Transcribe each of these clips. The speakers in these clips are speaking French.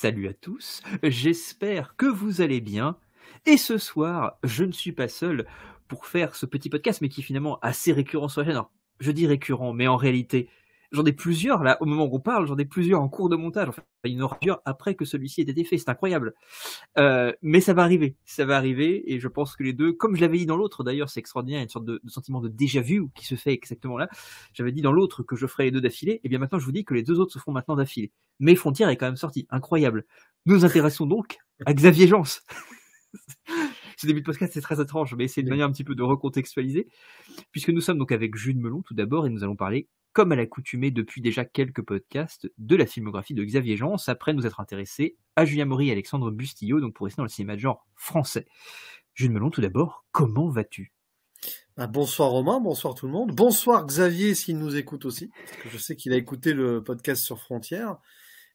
Salut à tous, j'espère que vous allez bien. Et ce soir, je ne suis pas seul pour faire ce petit podcast, mais qui finalement assez récurrent sur la chaîne. je dis récurrent, mais en réalité, J'en ai plusieurs, là, au moment où on parle, j'en ai plusieurs en cours de montage. Enfin, il y après que celui-ci ait été fait. C'est incroyable. Euh, mais ça va arriver. Ça va arriver. Et je pense que les deux, comme je l'avais dit dans l'autre, d'ailleurs, c'est extraordinaire, une sorte de, de sentiment de déjà-vu qui se fait exactement là. J'avais dit dans l'autre que je ferais les deux d'affilée. Et eh bien maintenant, je vous dis que les deux autres se font maintenant d'affilée. Mais Frontières est quand même sorti. Incroyable. Nous intéressons donc à Xavier Jans. ce début de podcast, c'est très étrange, mais c'est de manière un petit peu de recontextualiser, puisque nous sommes donc avec Jules Melon tout d'abord, et nous allons parler, comme à l'accoutumée depuis déjà quelques podcasts, de la filmographie de Xavier Jean, après nous être intéressés à Julien Maury et Alexandre Bustillo, donc pour rester dans le cinéma de genre français. Jules Melon tout d'abord, comment vas-tu bah, bonsoir Romain, bonsoir tout le monde. Bonsoir Xavier s'il nous écoute aussi. je sais qu'il a écouté le podcast sur Frontières.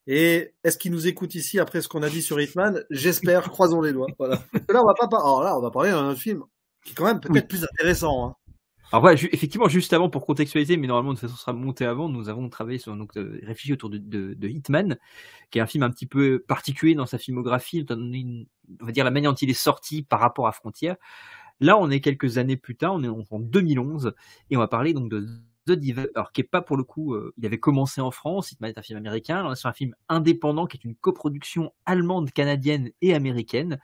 Et est-ce qu'il nous écoute ici après ce qu'on a dit sur Hitman J'espère, croisons les doigts. Voilà. Là, on va pas Alors là, on va parler d'un film qui est quand même peut-être plus intéressant. Hein. Alors effectivement, juste avant pour contextualiser, mais normalement de toute façon sera monté avant, nous avons travaillé sur, donc euh, réfléchi autour de, Hitman, qui est un film un petit peu particulier dans sa filmographie, on va dire la manière dont il est sorti par rapport à Frontières. Là, on est quelques années plus tard, on est en 2011, et on va parler donc de The qui est pas pour le coup, euh, il avait commencé en France, il est un film américain, c'est un film indépendant qui est une coproduction allemande, canadienne et américaine.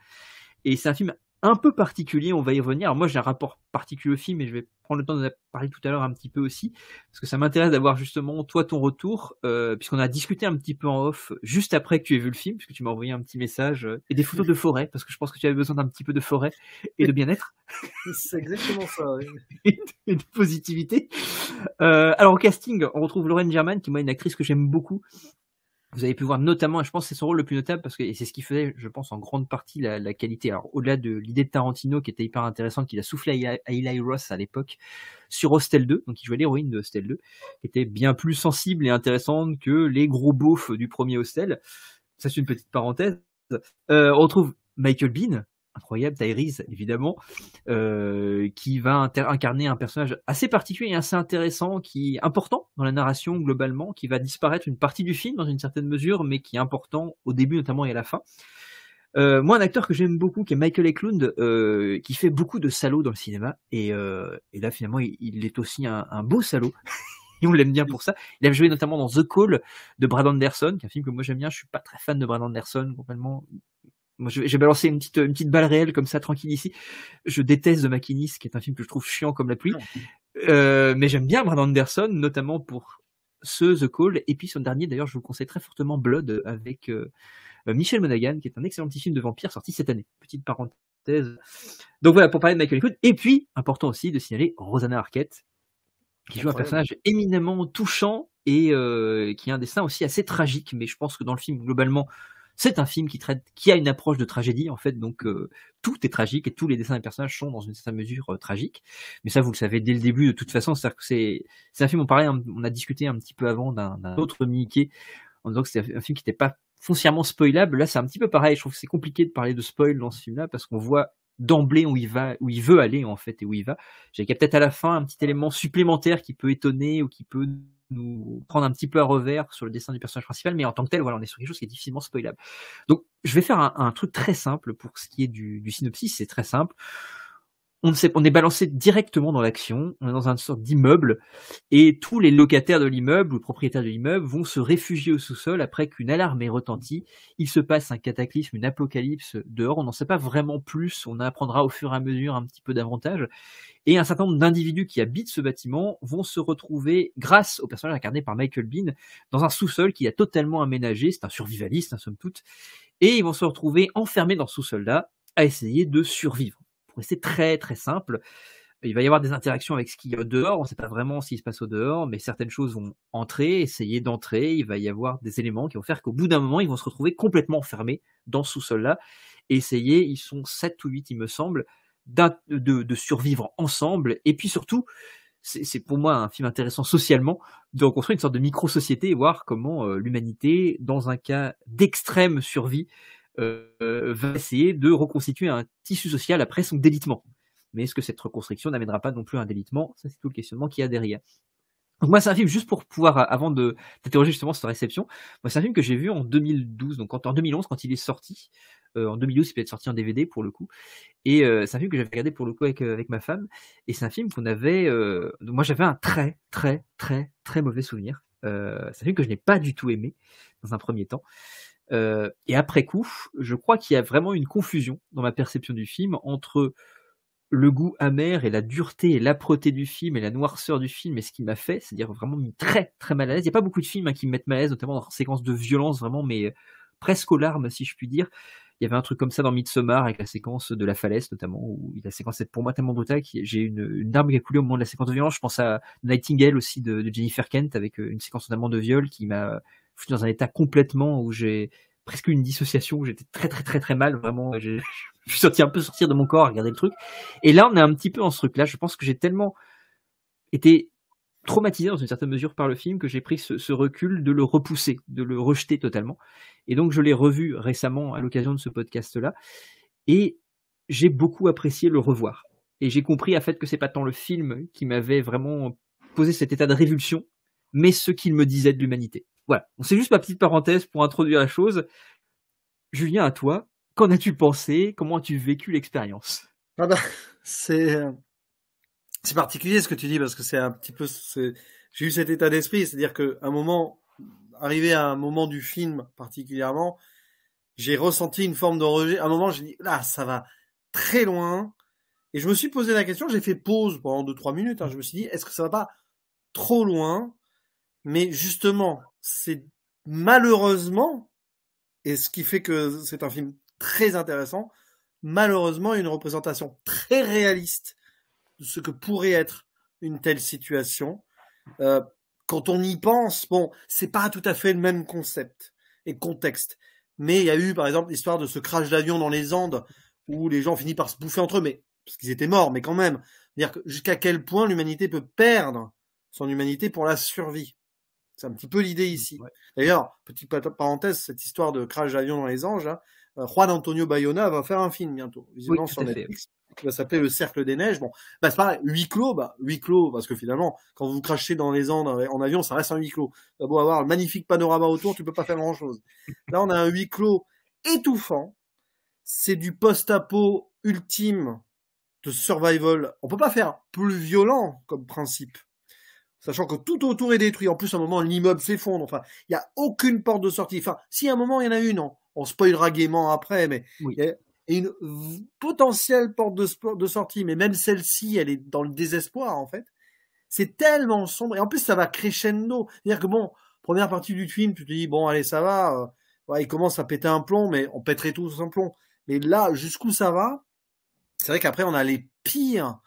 Et c'est un film un peu particulier, on va y revenir. moi j'ai un rapport particulier au film et je vais prendre le temps de parler tout à l'heure un petit peu aussi, parce que ça m'intéresse d'avoir justement toi ton retour, euh, puisqu'on a discuté un petit peu en off juste après que tu aies vu le film, puisque tu m'as envoyé un petit message euh, et des photos de forêt, parce que je pense que tu avais besoin d'un petit peu de forêt et de bien-être. C'est exactement ça. une positivité. Euh, alors au casting, on retrouve Lauren German, qui moi est une actrice que j'aime beaucoup, vous avez pu voir notamment, je pense que c'est son rôle le plus notable parce que c'est ce qui faisait, je pense, en grande partie la, qualité. Alors au-delà de l'idée de Tarantino qui était hyper intéressante, qu'il a soufflé à, à Eli Ross à l'époque sur Hostel 2, donc il jouait l'héroïne de Hostel 2, qui était bien plus sensible et intéressante que les gros beaufs du premier Hostel. Ça c'est une petite parenthèse. Euh, on retrouve Michael Bean, incroyable, Tyrese évidemment, euh, qui va incarner un personnage assez particulier et assez intéressant, qui est important dans la narration globalement, qui va disparaître une partie du film dans une certaine mesure, mais qui est important au début notamment et à la fin. Euh, moi, un acteur que j'aime beaucoup, qui est Michael Eklund, euh, qui fait beaucoup de salauds dans le cinéma, et, là finalement, il, est aussi un, beau salaud. Et on l'aime bien pour ça. Il a joué notamment dans The Call de Brad Anderson, qui est un film que moi j'aime bien. Je suis pas très fan de Brad Anderson, complètement j'ai balancé une petite, une petite balle réelle comme ça, tranquille ici. Je déteste The Machinist, qui est un film que je trouve chiant comme la pluie. Ah, euh, mais j'aime bien Brad Anderson, notamment pour ce The Call. Et puis son dernier, d'ailleurs, je vous conseille très fortement Blood avec euh, euh, Michel Monaghan, qui est un excellent petit film de vampire sorti cette année. Petite parenthèse. Donc voilà, pour parler de Michael Hood. Et puis, important aussi de signaler Rosanna Arquette, qui joue un personnage éminemment touchant et qui a un dessin aussi assez tragique. Mais je pense que dans le film, globalement, c'est un film qui traite, qui a une approche de tragédie en fait, donc euh, tout est tragique et tous les dessins des personnages sont dans une certaine mesure euh, tragiques. Mais ça, vous le savez dès le début de toute façon. cest que c'est, un film. On parlait, on a discuté un petit peu avant d'un, d'un autre Mickey en disant que c'était un film qui n'était pas foncièrement spoilable. Là, c'est un petit peu pareil. Je trouve que c'est compliqué de parler de spoil dans ce film-là parce qu'on voit d'emblée où il va, où il veut aller en fait et où il va. J'ai peut-être à la fin un petit élément supplémentaire qui peut étonner ou qui peut nous prendre un petit peu à revers sur le dessin du personnage principal, mais en tant que tel, voilà, on est sur quelque chose qui est difficilement spoilable. Donc, je vais faire un, truc très simple pour ce qui est du, du synopsis, c'est très simple on, sait, on est balancé directement dans l'action, on est dans une sorte d'immeuble, et tous les locataires de l'immeuble ou propriétaires de l'immeuble vont se réfugier au sous-sol après qu'une alarme ait retenti. Il se passe un cataclysme, une apocalypse dehors, on n'en sait pas vraiment plus, on apprendra au fur et à mesure un petit peu davantage. Et un certain nombre d'individus qui habitent ce bâtiment vont se retrouver, grâce au personnage incarné par Michael Bean, dans un sous-sol qui a totalement aménagé, c'est un survivaliste, un hein, somme toute, et ils vont se retrouver enfermés dans ce sous-sol-là à essayer de survivre c'est très très simple. Il va y avoir des interactions avec ce qu'il y a dehors. On ne sait pas vraiment ce qui se passe au dehors, mais certaines choses vont entrer, essayer d'entrer. Il va y avoir des éléments qui vont faire qu'au bout d'un moment, ils vont se retrouver complètement enfermés dans ce sous-sol-là. Et essayer, ils sont 7 ou 8, il me semble, de, survivre ensemble. Et puis surtout, c'est pour moi un film intéressant socialement de reconstruire une sorte de micro-société et voir comment euh, l'humanité, dans un cas d'extrême survie, euh, va essayer de reconstituer un tissu social après son délitement. Mais est-ce que cette reconstruction n'amènera pas non plus à un délitement Ça, c'est tout le questionnement qu'il y a derrière. Donc moi, c'est un film juste pour pouvoir, euh, avant de t'interroger justement sur la réception, moi, c'est un film que j'ai vu en 2012, donc en 2011 quand il est sorti. Euh, en 2012, il peut être sorti en DVD pour le coup. Et c'est un film que j'avais regardé pour le coup avec, avec ma femme. Et c'est un film qu'on avait. Donc moi, j'avais un très, très, très, très mauvais souvenir. c'est un film que je n'ai pas du tout aimé dans un premier temps. Euh, et après coup, je crois qu'il y a vraiment une confusion dans ma perception du film entre le goût amer et la dureté et l'âpreté du film et la noirceur du film et ce qui m'a fait, c'est-à-dire vraiment mis très très mal à l'aise. Il n'y a pas beaucoup de films hein, qui me mettent mal à l'aise, notamment dans séquence de violence vraiment, mais euh, presque aux larmes si je puis dire. Il y avait un truc comme ça dans Midsommar avec la séquence de la falaise notamment, où la séquence est pour moi tellement brutale que j'ai une, une arme qui a coulé au moment de la séquence de violence. Je pense à Nightingale aussi de, de Jennifer Kent avec euh, une séquence notamment de viol qui m'a je suis dans un état complètement où j'ai presque une dissociation, où j'étais très très très très mal, vraiment, je suis sorti un peu sortir de mon corps, regarder le truc. Et là, on est un petit peu en ce truc-là. Je pense que j'ai tellement été traumatisé dans une certaine mesure par le film que j'ai pris ce, ce, recul de le repousser, de le rejeter totalement. Et donc je l'ai revu récemment à l'occasion de ce podcast-là et j'ai beaucoup apprécié le revoir. Et j'ai compris à fait que c'est pas tant le film qui m'avait vraiment posé cet état de révulsion, mais ce qu'il me disait de l'humanité. Voilà, c'est juste ma petite parenthèse pour introduire la chose. Julien, à toi, qu'en as-tu pensé Comment as-tu vécu l'expérience ah bah, euh, c'est particulier ce que tu dis parce que c'est un petit peu j'ai eu cet état d'esprit, c'est-à-dire que un moment arrivé à un moment du film particulièrement, j'ai ressenti une forme de rejet. À un moment, j'ai dit là, ça va très loin. Et je me suis posé la question, j'ai fait pause pendant 2-3 minutes. Hein. Je me suis dit, est-ce que ça va pas trop loin Mais justement, c'est malheureusement, et ce qui fait que c'est un film très intéressant, malheureusement une représentation très réaliste de ce que pourrait être une telle situation. Euh, quand on y pense, bon, c'est pas tout à fait le même concept et contexte. Mais il y a eu, par exemple, l'histoire de ce crash d'avion dans les Andes où les gens finissent par se bouffer entre eux, mais parce qu'ils étaient morts, mais quand même. dire que jusqu'à quel point l'humanité peut perdre son humanité pour la survie. C'est un petit peu l'idée mmh, ici. D'ailleurs, petite parenthèse, cette histoire de crash d'avion dans les anges, hein, euh, Juan Antonio Bayona va faire un film bientôt, visiblement sur Netflix. va s'appeler Le Cercle des Neiges. Bon, bah, c'est pareil, huis clos, bah, clos, parce que finalement, quand vous crachez dans les Andes en avion, ça reste un huis clos. va avoir le magnifique panorama autour, tu peux pas faire grand chose. Là, on a un huis clos étouffant. C'est du post-apo ultime de survival. On peut pas faire plus violent comme principe sachant que tout autour est détruit. En plus, à un moment, l'immeuble s'effondre. Enfin, il n'y a aucune porte de sortie. Enfin, si à un moment, il y en a une, hein. on, spoilera gaiement après, mais y a une potentielle porte de, sortie, mais même celle-ci, elle est dans le désespoir, en fait. C'est tellement sombre. Et en plus, ça va crescendo. C'est-à-dire que, bon, première partie du film, tu te dis, bon, allez, ça va. Euh, il commence à péter un plomb, mais on pèterait tous un plomb. Mais là, jusqu'où ça va C'est vrai qu'après, on a les pires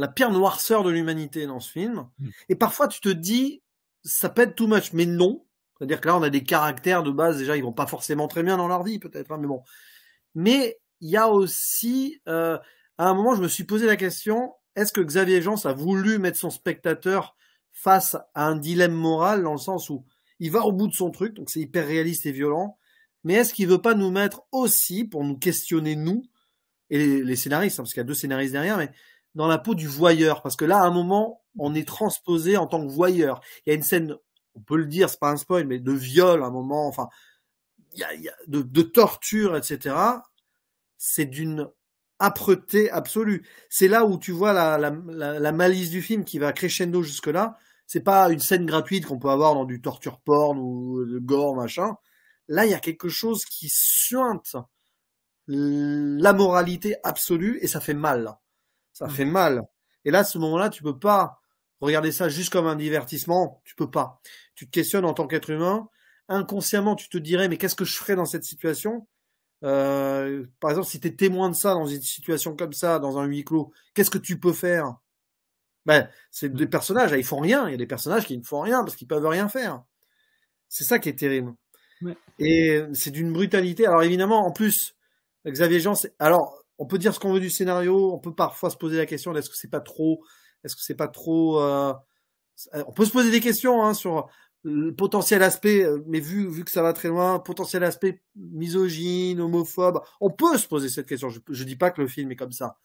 la pire noirceur de l'humanité dans ce film. Mm. Et parfois, tu te dis, ça pète too much, mais non. C'est-à-dire que là, on a des caractères de base, déjà, ils vont pas forcément très bien dans leur vie, peut-être, hein, mais bon. Mais il y a aussi, euh, à un moment, je me suis posé la question, est-ce que Xavier Jean a voulu mettre son spectateur face à un dilemme moral, dans le sens où il va au bout de son truc, donc c'est hyper réaliste et violent, mais est-ce qu'il veut pas nous mettre aussi, pour nous questionner, nous, et les, scénaristes, hein, parce qu'il y a deux scénaristes derrière, mais dans la peau du voyeur, parce que là, à un moment, on est transposé en tant que voyeur. Il y a une scène, on peut le dire, c'est pas un spoil, mais de viol à un moment, enfin, il y a, de, torture, etc. C'est d'une âpreté absolue. C'est là où tu vois la, malice du film qui va crescendo jusque-là. C'est pas une scène gratuite qu'on peut avoir dans du torture porn ou le gore, machin. Là, il y a quelque chose qui suinte la moralité absolue et ça fait mal. Ça mm. fait mal. Et là, à ce moment-là, tu peux pas regarder ça juste comme un divertissement. Tu peux pas. Tu te questionnes en tant qu'être humain. Inconsciemment, tu te dirais, mais qu'est-ce que je ferais dans cette situation euh, Par exemple, si tu es témoin de ça, dans une situation comme ça, dans un huis clos, qu'est-ce que tu peux faire ben, C'est des mm. personnages, ils font rien. Il y a des personnages qui ne font rien parce qu'ils peuvent rien faire. C'est ça qui est terrible. Et c'est d'une brutalité. Alors évidemment, en plus, Xavier Jean, alors on peut dire ce qu'on veut du scénario, on peut parfois se poser la question est-ce que c'est pas trop, est-ce que c'est pas trop, euh, euh, on peut se poser des questions hein, sur le potentiel aspect, euh, mais vu que ça va très loin, potentiel aspect misogyne, homophobe, on peut se poser cette question. Je, ne dis pas que le film est comme ça,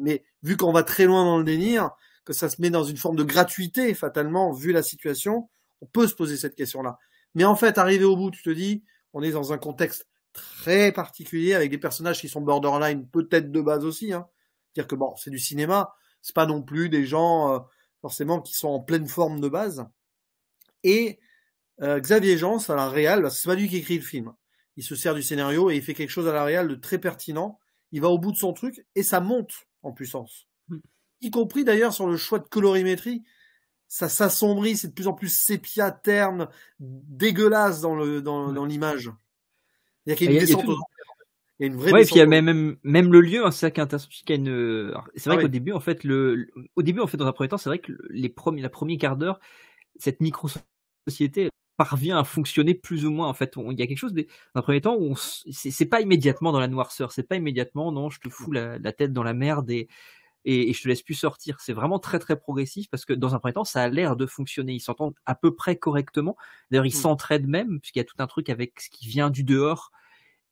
mais vu qu'on va très loin dans le délire, que ça se met dans une forme de gratuité fatalement vu la situation, on peut se poser cette question là. Mais en fait, arrivé au bout, tu te dis, on est dans un contexte très particulier avec des personnages qui sont borderline peut-être de base aussi. cest hein. dire que bon, c'est du cinéma, c'est pas non plus des gens euh, forcément qui sont en pleine forme de base. Et euh, Xavier Jean, à la réal, c'est pas lui qui écrit le film. Il se sert du scénario et il fait quelque chose à la réal de très pertinent. Il va au bout de son truc et ça monte en puissance. Hmm. Y compris d'ailleurs sur le choix de colorimétrie ça s'assombrit, c'est de plus en plus sépia, terne, dégueulasse dans hmm. l'image. Il y a, vraie ouais, puis il y a même, le lieu, hein, c'est ça qui c'est vrai ah qu'au début, en fait, le, au début, en fait, dans un premier temps, c'est vrai que les premiers, la première quart d'heure, cette micro-société parvient à fonctionner plus ou moins, en fait. Il y a quelque chose, mais dans un premier temps, où c'est, pas immédiatement dans la noirceur, c'est pas immédiatement, non, je te fous la, la tête dans la merde et, et, je te laisse plus sortir. C'est vraiment très très progressif parce que dans un premier temps, ça a l'air de fonctionner. Ils s'entendent à peu près correctement. D'ailleurs, ils mm. s'entraident même puisqu'il y a tout un truc avec ce qui vient du dehors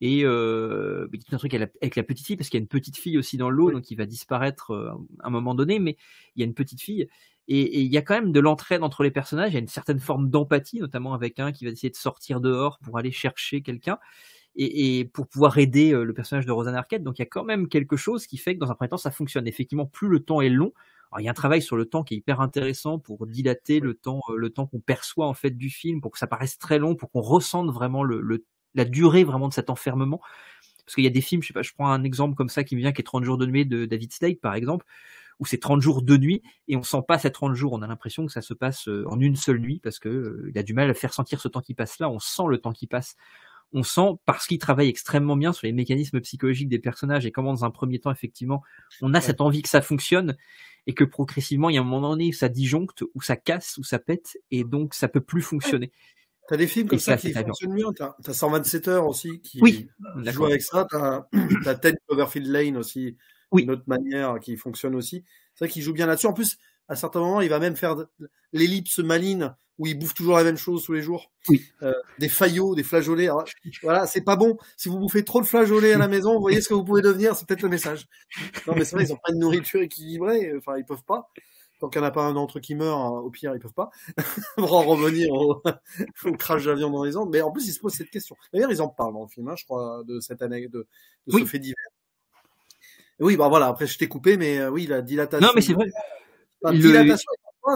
et euh, il tout un truc avec la petite fille parce qu'il y a une petite fille aussi dans l'eau, donc il va disparaître euh, à un moment donné, mais il y a une petite fille. Et, et, il y a quand même de l'entraide entre les personnages, il y a une certaine forme d'empathie, notamment avec un qui va essayer de sortir dehors pour aller chercher quelqu'un et, pour pouvoir aider euh, le personnage de Rosanna Arquette. Donc il y a quand même quelque chose qui fait que dans un premier temps ça fonctionne. Effectivement, plus le temps est long, alors, il y a un travail sur le temps qui est hyper intéressant pour dilater le temps, euh, le temps qu'on perçoit en fait du film, pour que ça paraisse très long, pour qu'on ressente vraiment le, la durée vraiment de cet enfermement. Parce qu'il y a des films, je sais pas, je prends un exemple comme ça qui me vient, qui est 30 jours de nuit de David Slade par exemple, où c'est 30 jours de nuit et on sent pas ces 30 jours, on a l'impression que ça se passe euh, en une seule nuit parce que il a du mal à faire sentir ce temps qui passe là, on sent le temps qui passe on sent parce qu'il travaille extrêmement bien sur les mécanismes psychologiques des personnages et comment dans un premier temps effectivement on a cette envie que ça fonctionne et que progressivement il y a un moment donné où ça disjoncte, ou ça casse, ou ça pète et donc ça peut plus fonctionner. T'as des films comme ça, qui fonctionnent bien. mieux. T'as, as 127 heures aussi qui oui, joue avec ça. T'as, as Ted Cloverfield Lane aussi, oui. une autre manière qui fonctionne aussi. C'est vrai qu'il joue bien là-dessus. En plus, à certains moments, il va même faire l'ellipse maligne, où il bouffe toujours la même chose tous les jours. Oui. Euh, des faillots, des flageolets. voilà, c'est pas bon. Si vous bouffez trop de flageolets à la maison, vous voyez ce que vous pouvez devenir. C'est peut-être le message. Non, mais c'est vrai, ils ont pas de nourriture équilibrée. Enfin, ils peuvent pas. Tant qu'il n'y en a pas un d'entre eux qui meurt, hein, au pire, ils peuvent pas. Pour en revenir au, crash d'avion dans les Andes. Mais en plus, ils se posent cette question. D'ailleurs, ils en parlent dans le film, hein, je crois, de cette année, de, ce fait divers. oui, bah voilà. Après, je t'ai coupé, mais euh, oui, la dilatation. Non, mais c'est vrai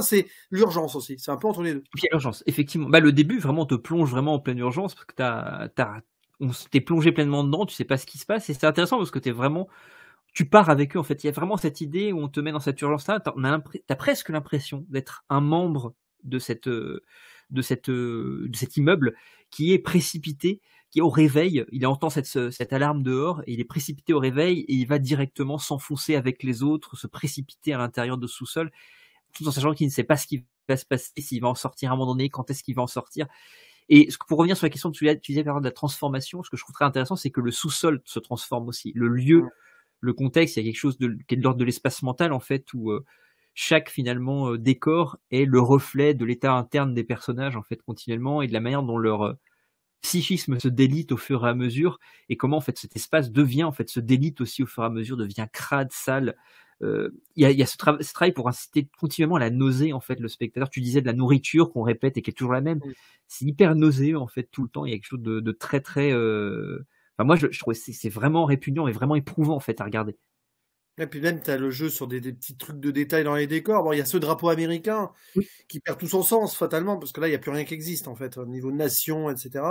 c'est l'urgence aussi. C'est un peu entre les deux. l'urgence, effectivement. Bah, le début, vraiment, te plonge vraiment en pleine urgence parce que t'as, on plongé pleinement dedans, tu sais pas ce qui se passe. Et c'est intéressant parce que t'es vraiment, tu pars avec eux, en fait. Il y a vraiment cette idée où on te met dans cette urgence-là. T'as, as presque l'impression d'être un membre de cette, euh, de cette, euh, de cet immeuble qui est précipité qui au réveil, il entend cette, alarme dehors et il est précipité au réveil et il va directement s'enfoncer avec les autres, se précipiter à l'intérieur de sous-sol, tout en sachant qu'il ne sait pas ce qui va se passer, s'il va en sortir à un moment donné, quand est-ce qu'il va en sortir. Et pour revenir sur la question que tu disais par exemple, de la transformation, ce que je trouve très intéressant, c'est que le sous-sol se transforme aussi. Le lieu, le contexte, il y a quelque chose de, qui est de l'ordre de l'espace mental, en fait, où euh, chaque finalement euh, décor est le reflet de l'état interne des personnages, en fait, continuellement, et de la manière dont leur, euh, psychisme se délite au fur et à mesure et comment en fait cet espace devient en fait se délite aussi au fur et à mesure devient crade sale euh, il y, a, y a ce, ce, travail pour inciter continuellement à la nausée en fait le spectateur tu disais de la nourriture qu'on répète et qui est toujours la même c'est hyper nausée en fait tout le temps il y a quelque chose de, très très euh, enfin moi je, je trouve c'est vraiment répugnant et vraiment éprouvant en fait à regarder et puis même, tu as le jeu sur des, petits trucs de détails dans les décors. Bon, il y a ce drapeau américain qui perd tout son sens fatalement, parce que là, il n'y a plus rien qui existe, en fait, au niveau nation, etc.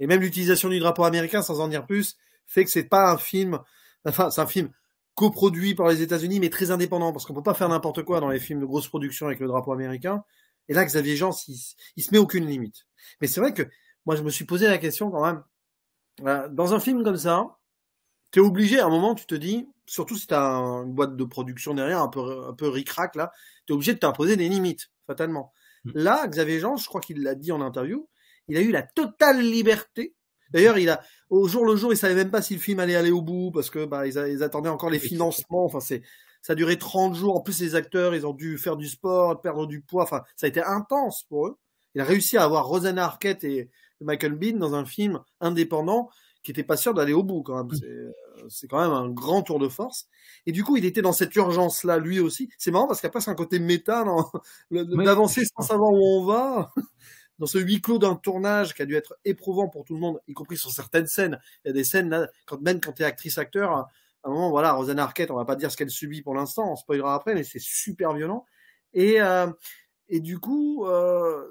Et même l'utilisation du drapeau américain, sans en dire plus, fait que c'est pas un film, enfin, c'est un film coproduit par les États-Unis, mais très indépendant, parce qu'on peut pas faire n'importe quoi dans les films de grosse production avec le drapeau américain. Et là, Xavier Jean, il, il se met aucune limite. Mais c'est vrai que moi, je me suis posé la question quand même. Euh, dans un film comme ça, tu es obligé, à un moment, tu te dis, surtout si tu as une boîte de production derrière, un peu, un peu ric-rac, là, tu es obligé de t'imposer des limites, fatalement. Mm. Là, Xavier Jean, je crois qu'il l'a dit en interview, il a eu la totale liberté. D'ailleurs, il a, au jour le jour, il savait même pas si le film allait aller au bout parce que, bah, ils, attendaient encore les financements. Enfin, ça a duré 30 jours. En plus, les acteurs, ils ont dû faire du sport, perdre du poids. Enfin, ça a été intense pour eux. Il a réussi à avoir Rosanna Arquette et Michael Bean dans un film indépendant qui était pas sûr d'aller au bout quand même. Mm. Euh, c'est quand même un grand tour de force. Et du coup, il était dans cette urgence-là, lui aussi. C'est marrant parce qu'il a presque un côté méta d'avancer sans savoir où on va. Dans ce huis clos d'un tournage qui a dû être éprouvant pour tout le monde, y compris sur certaines scènes. Il y a des scènes, là, quand, même quand tu es actrice-acteur, à un moment, voilà, Rosanna Arquette, on va pas dire ce qu'elle subit pour l'instant, on spoilera après, mais c'est super violent. Et, euh, du coup, euh,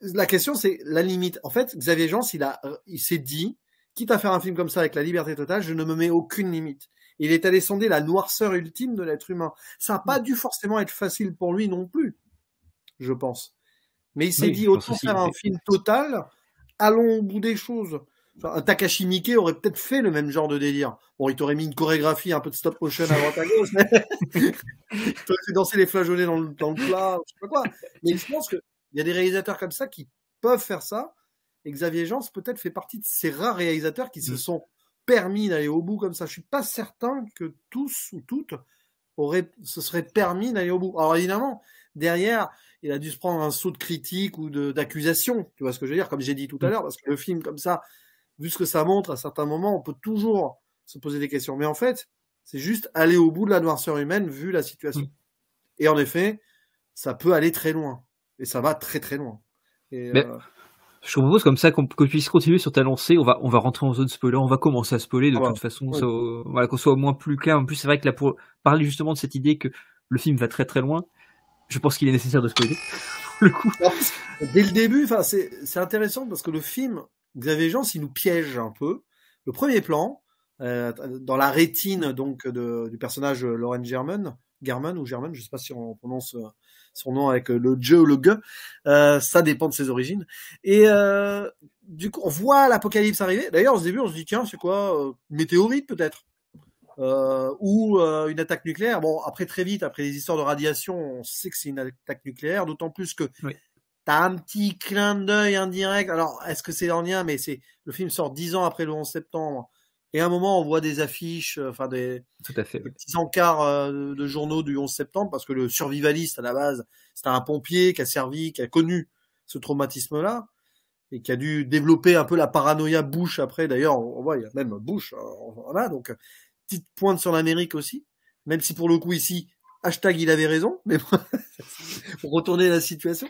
la question, c'est la limite. En fait, Xavier Jean, il, euh, il s'est dit, quitte à faire un film comme ça avec la liberté totale, je ne me mets aucune limite. Il est allé sonder la noirceur ultime de l'être humain. Ça n'a pas mm. dû forcément être facile pour lui non plus, je pense. Mais il s'est dit, autant faire un film total, allons au bout des choses. un Takashi Miike aurait peut-être fait le même genre de délire. Bon, il t'aurait mis une chorégraphie, un peu de stop motion avant ta gauche, il t'aurait fait danser les flageolets dans le, dans plat, je sais pas quoi. Mais je pense qu'il y a des réalisateurs comme ça qui peuvent faire ça, et Xavier Jean, peut-être, fait partie de ces rares réalisateurs qui se mm. sont permis d'aller au bout comme ça. Je suis pas certain que tous ou toutes auraient, se seraient permis d'aller au bout. Alors évidemment, derrière, il a dû se prendre un saut de critique ou d'accusation. Tu vois ce que je veux dire Comme j'ai dit tout à mm. l'heure, parce que le film comme ça, vu ce que ça montre à certains moments, on peut toujours se poser des questions. Mais en fait, c'est juste aller au bout de la noirceur humaine vu la situation. Mm. Et en effet, ça peut aller très loin. Et ça va très très loin. Et, euh, je te propose comme ça qu'on tu puisse continuer sur ta lancée. On va, on va rentrer en zone spoiler. On va commencer à spoiler de toute façon. Euh, voilà, qu'on soit au moins plus clair. En plus, c'est vrai que là, pour parler justement de cette idée que le film va très très loin, je pense qu'il est nécessaire de spoiler. le coup. dès le début, Enfin, c'est intéressant parce que le film, Xavier Jean, il nous piège un peu. Le premier plan, euh, dans la rétine donc de, du personnage euh, Lauren German, German ou German, je sais pas si on prononce euh, son nom avec euh, le jeu ou le euh, ça dépend de ses origines. Et euh, du coup, on voit l'apocalypse arriver. D'ailleurs, au début, on se dit tiens, c'est quoi Météorite peut-être ou une attaque nucléaire. Bon, après très vite, après les histoires de radiation, on sait que c'est une attaque nucléaire, d'autant plus que tu as un petit clin d'œil indirect. Alors, est-ce que c'est en lien Mais c'est le film sort dix ans après le 11 septembre, et à un moment, on voit des affiches, euh, enfin des, petits encarts euh, de journaux du 11 septembre, parce que le survivaliste, à la base, c'était un pompier qui a servi, qui a connu ce traumatisme-là, et qui a dû développer un peu la paranoïa Bush après. D'ailleurs, on, voit, il y a même Bush, voilà, hein, donc petite pointe sur l'Amérique aussi, même si pour le coup ici, hashtag il avait raison, mais pour retourner la situation.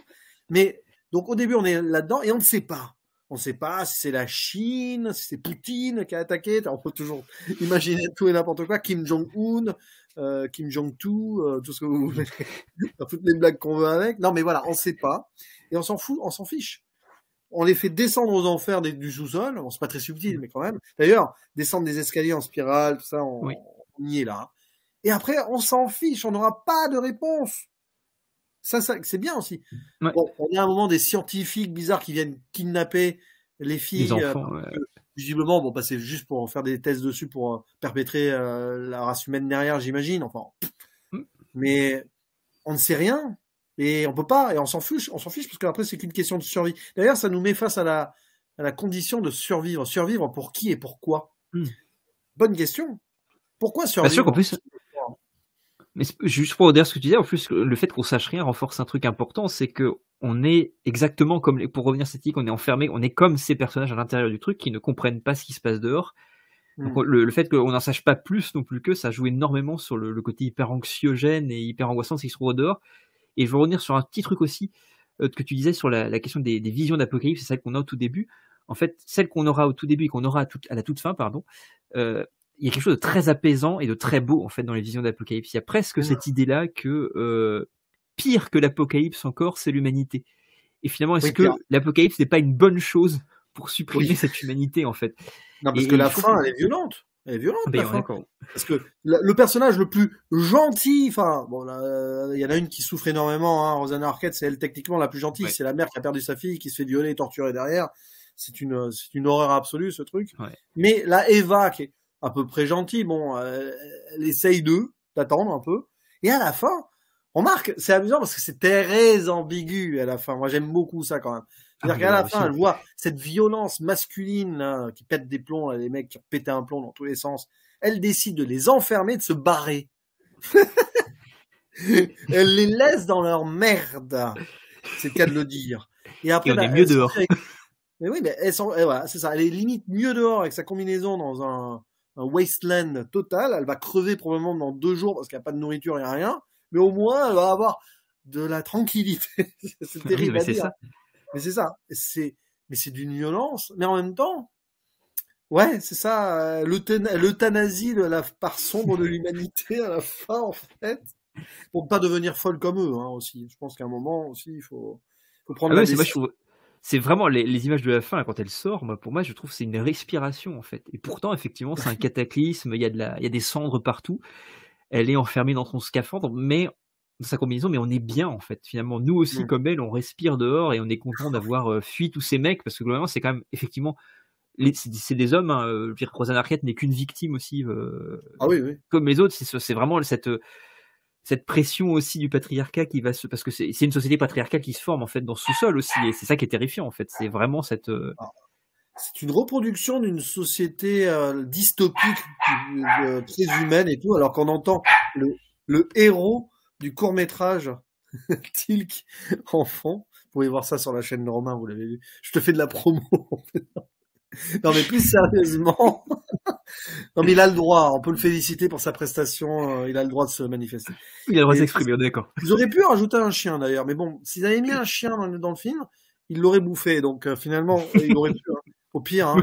Mais donc au début, on est là-dedans et on ne sait pas on ne sait pas si c'est la Chine, si c'est Poutine qui a attaqué. On peut toujours imaginer tout et n'importe quoi. Kim Jong-un, euh, Kim Jong-tu, euh, tout ce que vous voulez. toutes les blagues qu'on veut avec. Non, mais voilà, on ne sait pas. Et on s'en fout, on s'en fiche. On les fait descendre aux enfers du sous-sol. n'est c'est pas très subtil, mm. mais quand même. D'ailleurs, descendre des escaliers en spirale, tout ça, on, on y est là. Et après, on s'en fiche. On n'aura pas de réponse. Ça, c'est bien aussi. Il y on a un moment des scientifiques bizarres qui viennent kidnapper les filles. Euh, visiblement, bon, bah, c'est juste pour faire des tests dessus pour euh, perpétrer euh, la race humaine derrière, j'imagine. Enfin, mm. mais on ne sait rien et on peut pas et on s'en fiche, on s'en fiche parce qu'après c'est qu'une question de survie. D'ailleurs, ça nous met face à la, condition de survivre. Survivre pour qui et pourquoi mm. Bonne question. Pourquoi survivre bah, mais juste pour dire ce que tu disais, en plus, le fait qu'on sache rien renforce un truc important, c'est que on est exactement comme pour revenir cette on est enfermé, on est comme ces personnages à l'intérieur du truc qui ne comprennent pas ce qui se passe dehors. Hmm. Donc, le, fait qu'on n'en sache pas plus non plus que ça joue énormément sur le, côté hyper anxiogène et hyper angoissant qui se trouve dehors. Et je veux revenir sur un petit truc aussi euh, que tu disais sur la, question des, visions d'Apocalypse, c'est celle qu'on a au tout début. En fait, celle qu'on aura au tout début et qu'on aura à, la toute fin, pardon, euh, il y a quelque chose de très apaisant et de très beau en fait dans les visions d'Apocalypse. Il y a presque cette idée-là que euh, pire que l'Apocalypse encore, c'est l'humanité. Et finalement, est-ce que l'Apocalypse n'est pas une bonne chose pour supprimer cette humanité en fait Non, parce que la fin, elle est violente. Elle est violente. Ah, bah, la fin. Parce que le personnage le plus gentil, enfin, bon, euh, il y en a une qui souffre énormément. Hein, Rosanna Arquette, c'est elle techniquement la plus gentille. C'est la mère qui a perdu sa fille, qui se fait violer et torturer derrière c'est une une horreur absolue ce truc. Mais la Eva qui est à peu près gentil. Bon, euh, elle essaye de t'attendre un peu. Et à la fin, on marque c'est amusant parce que c'est très ambigu à la fin. Moi, j'aime beaucoup ça quand même. Ah, C'est-à-dire qu'à la fin, elle voit cette violence masculine qui pète des plombs, les mecs qui ont pété un plomb dans tous les sens. Elle décide de les enfermer, de se barrer. elle les laisse dans leur merde. C'est le cas de le dire. Et après, bah, est mieux dehors. Mais oui, mais eh, voilà, c'est ça. Elle est limite mieux dehors avec sa combinaison dans un, un wasteland total. Elle va crever probablement dans deux jours parce qu'il n'y a pas de nourriture et rien. Mais au moins, elle va avoir de la tranquillité. c'est terrible mais Ça. Mais c'est ça. C'est, mais c'est d'une violence. Mais en même temps, ouais, c'est ça. Euh, l'euthanasie de la part sombre de l'humanité à la fin, en fait. Pour ne pas devenir folle comme eux, hein, aussi. Je pense qu'à un moment, aussi, il faut, prendre ah c'est vraiment les, images de la fin, quand elle sort, moi, pour moi, je trouve c'est une respiration en fait. Et pourtant, effectivement, c'est un cataclysme, il y, a y a des cendres partout. Elle est enfermée dans son scaphandre, mais sa combinaison, mais on est bien en fait. Finalement, nous aussi, comme elle, on respire dehors et on est content d'avoir euh, fui tous ces mecs parce que globalement, c'est quand même effectivement. C'est des hommes, le hein, euh, pire veux n'est qu'une victime aussi, euh, ah comme les autres. C'est vraiment cette, cette pression aussi du patriarcat qui va se parce que c'est une société patriarcale qui se forme en fait dans ce sous-sol aussi et c'est ça qui est terrifiant en fait c'est vraiment cette euh, ah. c'est une reproduction d'une société euh, dystopique euh, très humaine et tout alors qu'on entend le, le, héros du court métrage Tilk enfant vous pouvez voir ça sur la chaîne de Romain vous l'avez vu je te fais de la promo non mais plus sérieusement non, mais il a le droit. On peut le féliciter pour sa prestation. Euh, il a le droit de se manifester. Il a le droit d'exprimer, d'accord. Ils auraient pu rajouter un chien d'ailleurs, mais bon, s'ils avaient mis un chien dans, le film, il l'aurait bouffé. Donc euh, finalement, il aurait pu. Hein. au pire. Hein,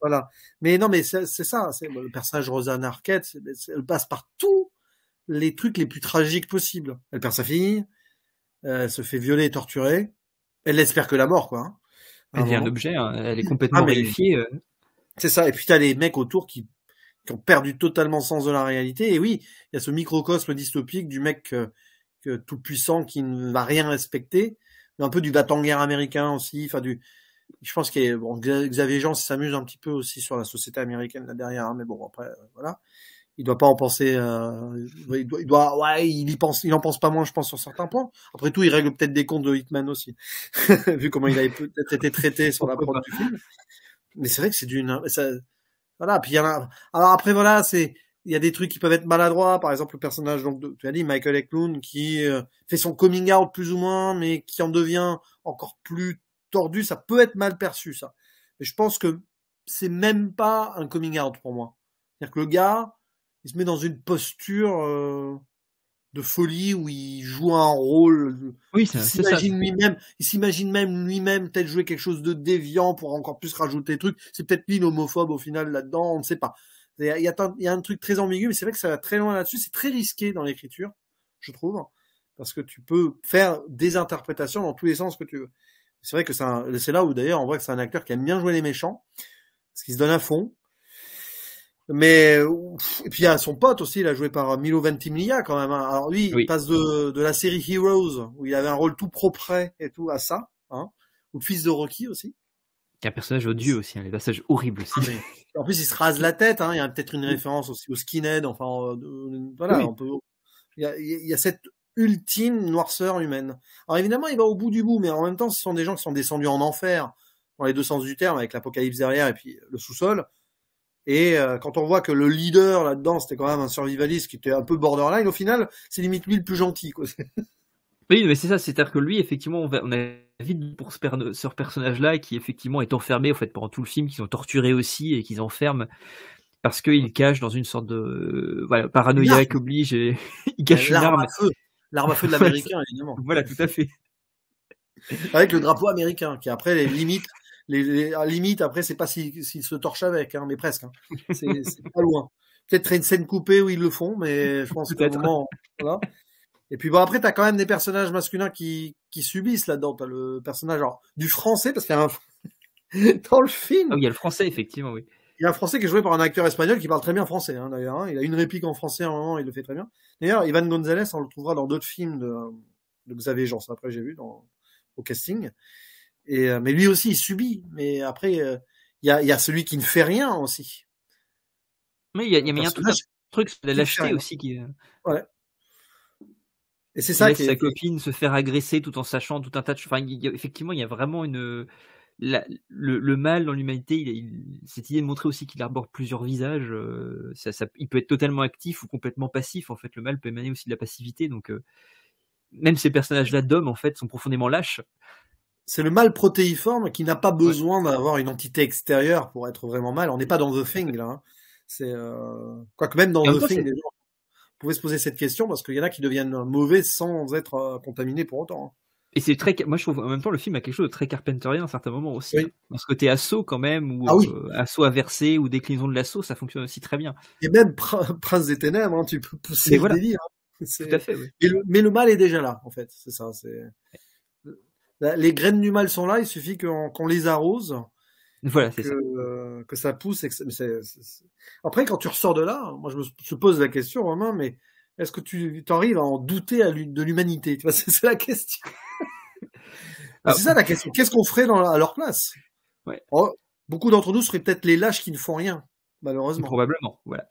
voilà. Mais non, mais c'est ça. Le personnage Rosanna Arquette, elle passe par tous les trucs les plus tragiques possibles. Elle perd sa fille. Elle se fait violer et torturer. Elle espère que la mort, quoi. Hein. Elle devient un objet, hein. elle est ah, complètement ah, c'est ça. Et puis t'as les mecs autour qui, ont perdu totalement sens de la réalité. Et oui, il y a ce microcosme dystopique du mec tout puissant qui ne va rien respecter, un peu du battant guerre américain aussi. Enfin du, je pense que bon, Xavier Jean s'amuse un petit peu aussi sur la société américaine là derrière, hein, mais bon après euh, voilà. Il doit pas en penser. Euh, il, doit, ouais, il y pense, il en pense pas moins, je pense, sur certains points. Après tout, il règle peut-être des comptes de Hitman aussi, vu comment il avait peut-être été traité sur la prod du film. Mais c'est vrai que c'est d'une, ça... voilà. Puis il y en a. Alors après voilà, c'est il y a des trucs qui peuvent être maladroits. Par exemple, le personnage donc tu as dit Michael Eklund qui euh, fait son coming out plus ou moins, mais qui en devient encore plus tordu. Ça peut être mal perçu ça. Mais je pense que c'est même pas un coming out pour moi. C'est-à-dire que le gars, il se met dans une posture. Euh, de folie où il joue un rôle. Oui, il s'imagine lui-même, il s'imagine même lui-même peut-être jouer quelque chose de déviant pour encore plus rajouter des trucs. C'est peut-être lui homophobe au final là-dedans, on ne sait pas. Il y, a, il y a un truc très ambigu, mais c'est vrai que ça va très loin là-dessus. C'est très risqué dans l'écriture, je trouve, parce que tu peux faire des interprétations dans tous les sens que tu veux. C'est vrai que c'est là où d'ailleurs on voit que c'est un acteur qui aime bien jouer les méchants, parce qu'il se donne à fond, mais et puis il y a son pote aussi, il a joué par euh, Milo Ventimiglia quand même. Hein. Alors lui, il passe de, la série Heroes où il avait un rôle tout propre et tout à ça, hein. ou le fils de Rocky aussi. Il a un personnage odieux aussi, hein. les passages horribles aussi. Ah, en plus, il se rase la tête. il y a peut-être une référence aussi au skinhead. Enfin, euh, voilà, on peut. il y a cette ultime noirceur humaine. Alors évidemment, il va au bout du bout, mais en même temps, ce sont des gens qui sont descendus en enfer dans les deux sens du terme, avec l'apocalypse derrière et puis le sous-sol. Et euh, quand on voit que le leader là-dedans, c'était quand même un survivaliste qui était un peu borderline, au final, c'est limite lui le plus gentil. Quoi. oui, mais c'est ça, c'est-à-dire que lui, effectivement, on, a vite pour ce, personnage-là qui, effectivement, est enfermé en fait, pendant tout le film, qu'ils ont torturé aussi et qu'ils enferment parce qu'il cache dans une sorte de euh, paranoïaque oblige il cache L'arme à feu de l'américain, évidemment. Voilà, tout à fait. Avec le drapeau américain, qui après les limites à la limite, après, c'est pas s'ils se torchent avec, hein, mais presque. Hein. C'est pas loin. Peut-être une scène coupée où ils le font, mais je pense que moment. Voilà. Et puis bon, après, t'as quand même des personnages masculins qui, qui subissent là-dedans. T'as le personnage genre, du français, parce qu'il y a un... dans le film. Ah il y a le français, effectivement, oui. Il y a un français qui est joué par un acteur espagnol qui parle très bien français, hein, d'ailleurs. Il a une réplique en français un moment, il le fait très bien. D'ailleurs, Ivan Gonzalez, on le trouvera dans d'autres films de, euh, Xavier Jean, après j'ai vu dans, au casting. Et, euh, mais lui aussi, il subit. Mais après, euh, il y, a, celui qui ne fait rien aussi. Mais il y a, y a un truc la lâcheté aussi qui. Euh, ouais. Et c'est ça qui. Sa copine se faire agresser tout en sachant tout un tas de choses. effectivement, il y a vraiment une. le, mal dans l'humanité, il, cette idée de montrer aussi qu'il arbore plusieurs visages, ça, il peut être totalement actif ou complètement passif. En fait, le mal peut émaner aussi de la passivité. Donc, même ces personnages-là d'hommes, en fait, sont profondément lâches c'est le mal protéiforme qui n'a pas besoin d'avoir une entité extérieure pour être vraiment mal. On n'est pas dans The Thing là. Hein. C'est euh, quoique même dans The Thing, les gens se poser cette question parce qu'il y en a qui deviennent mauvais sans être euh, contaminés pour autant. Hein. Et c'est très, moi je trouve en même temps le film a quelque chose de très carpenterien à certains moments aussi. Oui. Hein. Dans ce côté assaut quand même, ou ah euh, assaut inversé, ou déclinaison de l'assaut, ça fonctionne aussi très bien. Et même Prince des Ténèbres, tu peux pousser des voilà. Tout fait, mais, le, mais, le, mal est déjà là en fait, c'est ça. C'est... Bah, les graines du mal sont là, il suffit qu'on les arrose. Euh, que, ça. pousse. Après, quand tu ressors de là, moi je me pose la question, Romain, mais est-ce que tu arrives à en douter à de l'humanité C'est la question. c'est ça la question. Qu'est-ce qu'on ferait à leur place oh, Beaucoup d'entre nous seraient peut-être les lâches qui ne font rien, malheureusement. Probablement, voilà.